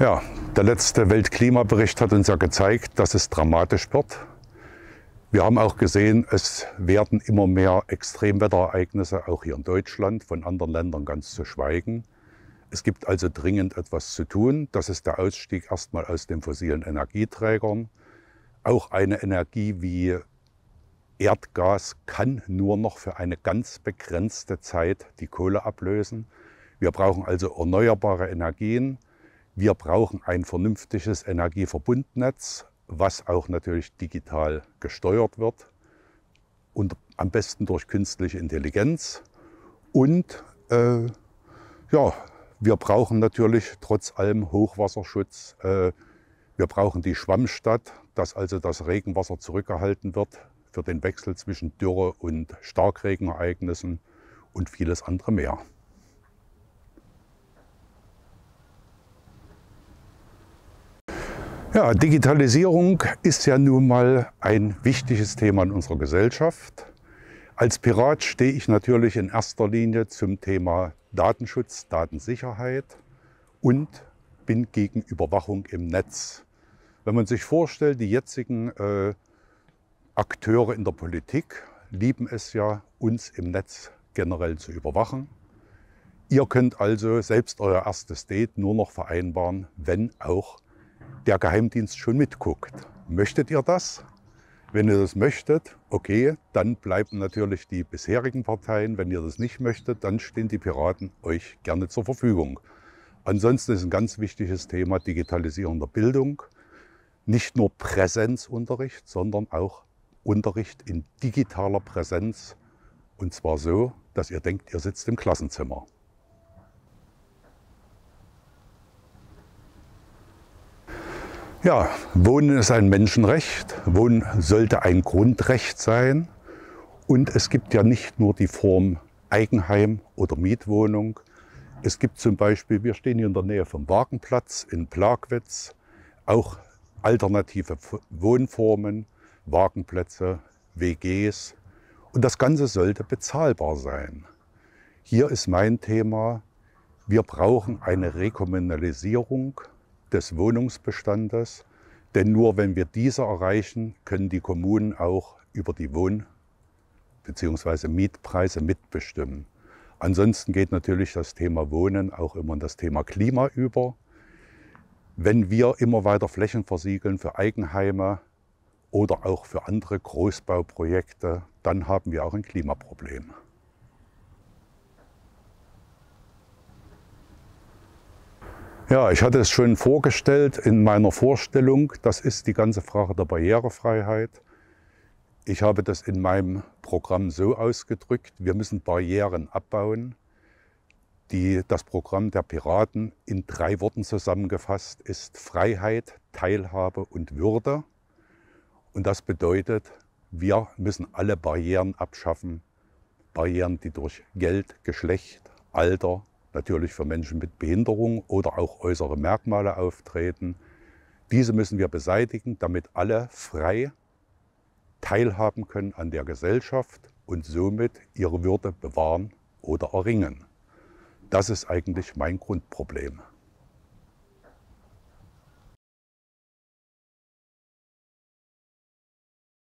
Ja, der letzte Weltklimabericht hat uns ja gezeigt, dass es dramatisch wird. Wir haben auch gesehen, es werden immer mehr Extremwetterereignisse, auch hier in Deutschland, von anderen Ländern ganz zu schweigen. Es gibt also dringend etwas zu tun. Das ist der Ausstieg erstmal aus den fossilen Energieträgern. Auch eine Energie wie Erdgas kann nur noch für eine ganz begrenzte Zeit die Kohle ablösen. Wir brauchen also erneuerbare Energien. Wir brauchen ein vernünftiges Energieverbundnetz, was auch natürlich digital gesteuert wird und am besten durch künstliche Intelligenz. Und äh, ja, wir brauchen natürlich trotz allem Hochwasserschutz. Äh, wir brauchen die Schwammstadt, dass also das Regenwasser zurückgehalten wird für den Wechsel zwischen Dürre- und Starkregenereignissen und vieles andere mehr. Ja, Digitalisierung ist ja nun mal ein wichtiges Thema in unserer Gesellschaft. Als Pirat stehe ich natürlich in erster Linie zum Thema Datenschutz, Datensicherheit und bin gegen Überwachung im Netz. Wenn man sich vorstellt, die jetzigen äh, Akteure in der Politik lieben es ja, uns im Netz generell zu überwachen. Ihr könnt also selbst euer erstes Date nur noch vereinbaren, wenn auch der Geheimdienst schon mitguckt. Möchtet ihr das? Wenn ihr das möchtet, okay, dann bleiben natürlich die bisherigen Parteien. Wenn ihr das nicht möchtet, dann stehen die Piraten euch gerne zur Verfügung. Ansonsten ist ein ganz wichtiges Thema Digitalisierung der Bildung. Nicht nur Präsenzunterricht, sondern auch Unterricht in digitaler Präsenz. Und zwar so, dass ihr denkt, ihr sitzt im Klassenzimmer. Ja, Wohnen ist ein Menschenrecht. Wohnen sollte ein Grundrecht sein. Und es gibt ja nicht nur die Form Eigenheim oder Mietwohnung. Es gibt zum Beispiel, wir stehen hier in der Nähe vom Wagenplatz in Plagwitz, auch alternative Wohnformen, Wagenplätze, WGs. Und das Ganze sollte bezahlbar sein. Hier ist mein Thema, wir brauchen eine Rekommunalisierung des Wohnungsbestandes. Denn nur wenn wir diese erreichen, können die Kommunen auch über die Wohn- bzw. Mietpreise mitbestimmen. Ansonsten geht natürlich das Thema Wohnen auch immer in das Thema Klima über. Wenn wir immer weiter Flächen versiegeln für Eigenheime oder auch für andere Großbauprojekte, dann haben wir auch ein Klimaproblem. Ja, ich hatte es schon vorgestellt in meiner Vorstellung. Das ist die ganze Frage der Barrierefreiheit. Ich habe das in meinem Programm so ausgedrückt, wir müssen Barrieren abbauen. Die, das Programm der Piraten in drei Worten zusammengefasst ist Freiheit, Teilhabe und Würde. Und das bedeutet, wir müssen alle Barrieren abschaffen. Barrieren, die durch Geld, Geschlecht, Alter, natürlich für Menschen mit Behinderung oder auch äußere Merkmale auftreten. Diese müssen wir beseitigen, damit alle frei teilhaben können an der Gesellschaft und somit ihre Würde bewahren oder erringen. Das ist eigentlich mein Grundproblem.